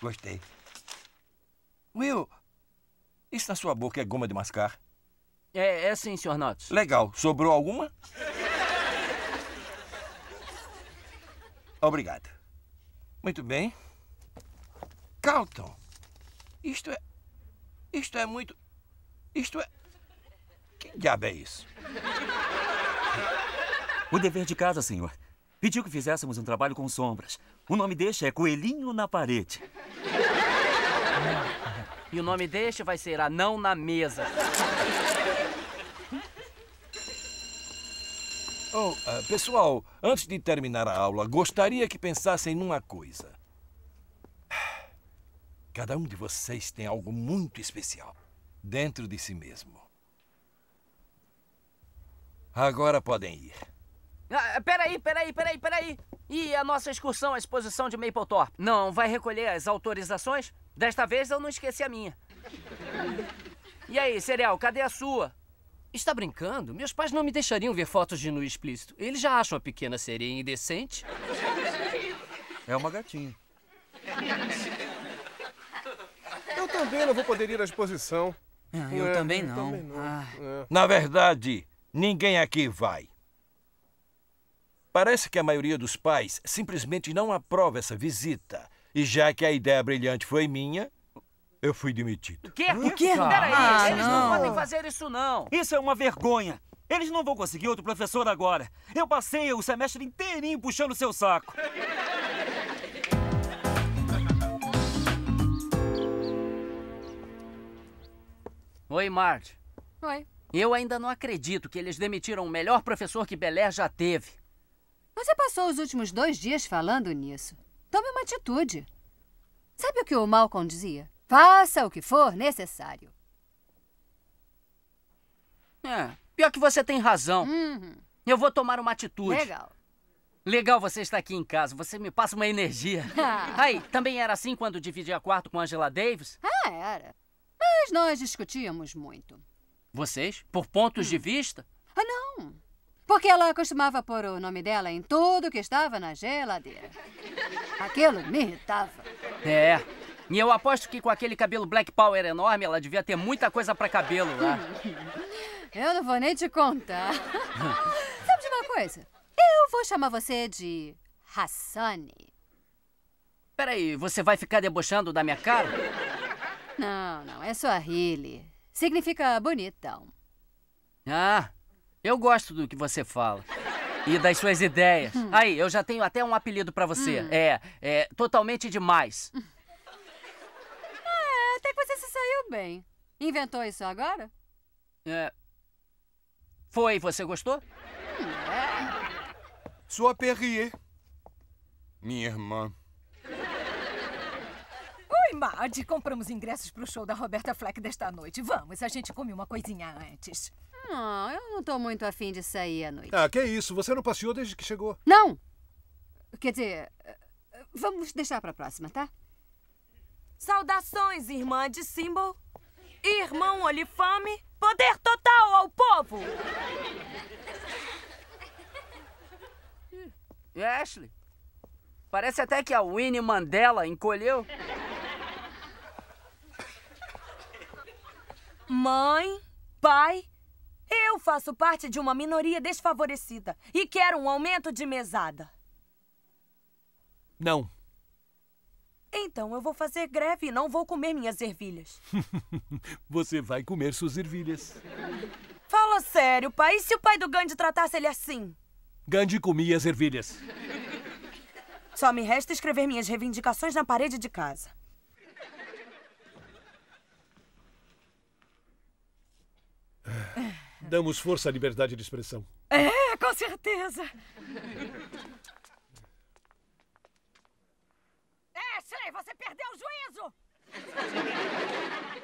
Gostei. Will, isso na sua boca é goma de mascar? É, é sim, Sr. Notes. Legal. Sobrou alguma? Obrigado. Muito bem. Carlton, isto é. Isto é muito. Isto é. Que diabo é isso? O dever de casa, senhor. Pediu que fizéssemos um trabalho com sombras. O nome deste é Coelhinho na Parede. E o nome deste vai ser Anão na Mesa. Oh, uh, pessoal, antes de terminar a aula, gostaria que pensassem numa coisa. Cada um de vocês tem algo muito especial dentro de si mesmo. Agora podem ir. Ah, peraí, peraí, peraí, peraí. E a nossa excursão à exposição de Mapletorp? Não, vai recolher as autorizações? Desta vez eu não esqueci a minha. E aí, Cereal, cadê a sua? Está brincando? Meus pais não me deixariam ver fotos de nu explícito. Eles já acham a pequena sereia indecente. É uma gatinha. Eu também não vou poder ir à exposição. Ah, eu é, também não. também não. Ah. É. Na verdade, ninguém aqui vai. Parece que a maioria dos pais simplesmente não aprova essa visita. E já que a ideia brilhante foi minha, eu fui demitido. O quê? O quê? Peraí, ah, eles não. não podem fazer isso, não. Isso é uma vergonha. Eles não vão conseguir outro professor agora. Eu passei o semestre inteirinho puxando seu saco. Oi, Marge Oi. Eu ainda não acredito que eles demitiram o melhor professor que Belé já teve. Você passou os últimos dois dias falando nisso. Tome uma atitude. Sabe o que o Malcolm dizia? Faça o que for necessário. É, pior que você tem razão. Uhum. Eu vou tomar uma atitude. Legal. Legal você estar aqui em casa. Você me passa uma energia. Ah. Aí, também era assim quando dividia quarto com Angela Davis? Ah, era. Mas nós discutíamos muito. Vocês? Por pontos hum. de vista? Ah, não. Porque ela costumava pôr o nome dela em tudo que estava na geladeira. Aquilo me irritava. É. E eu aposto que com aquele cabelo Black Power enorme, ela devia ter muita coisa para cabelo lá. Eu não vou nem te contar. Sabe de uma coisa? Eu vou chamar você de Hassani. Peraí, você vai ficar debochando da minha cara? Não, não, é só Riley. Significa bonitão. Ah, eu gosto do que você fala. E das suas ideias. Hum. Aí, eu já tenho até um apelido para você. Hum. É, é, totalmente demais. É, até que você se saiu bem. Inventou isso agora? É. Foi, você gostou? Hum, é. Sua Perrier. Minha irmã. Oi, Mad. Compramos ingressos pro show da Roberta Fleck desta noite. Vamos, a gente come uma coisinha antes. Não, eu não tô muito afim de sair à noite. Ah, que isso? Você não passeou desde que chegou? Não! Quer dizer, vamos deixar pra próxima, tá? Saudações, irmã de Symbol. Irmão Olifame, poder total ao povo! Ashley, parece até que a Winnie Mandela encolheu. Mãe, pai eu faço parte de uma minoria desfavorecida e quero um aumento de mesada. Não. Então eu vou fazer greve e não vou comer minhas ervilhas. Você vai comer suas ervilhas. Fala sério, pai. E se o pai do Gandhi tratasse ele assim? Gandhi comia as ervilhas. Só me resta escrever minhas reivindicações na parede de casa. Damos força à liberdade de expressão. É, com certeza. Ashley, é, você perdeu o juízo!